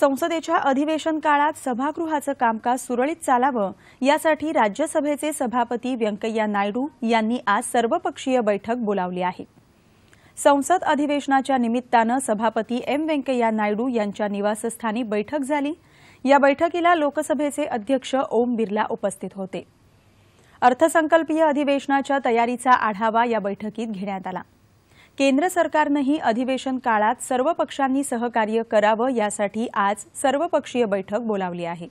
संसदेच्या अधिवेशन काळात सभागृहाचं कामकाज सुरळीत चालावं यासाठी राज्यसभेचे सभापती व्यंकय्या नायडू यांनी आज सर्वपक्षीय बैठक बोलावली आहे संसद अधिवेशनाच्या निमित्तानं सभापती एम व्यंकय्या नायडू यांच्या निवासस्थानी बैठक झाली या बैठकीला लोकसभेचे अध्यक्ष ओम बिर्ला उपस्थित होते अर्थसंकल्पीय अधिवेशनाच्या तयारीचा आढावा या बैठकीत घेण्यात आला केंद्र सरकारनंही अधिवेशन काळात सर्व पक्षांनी सहकार्य करावं यासाठी आज सर्वपक्षीय बैठक बोलावली आहे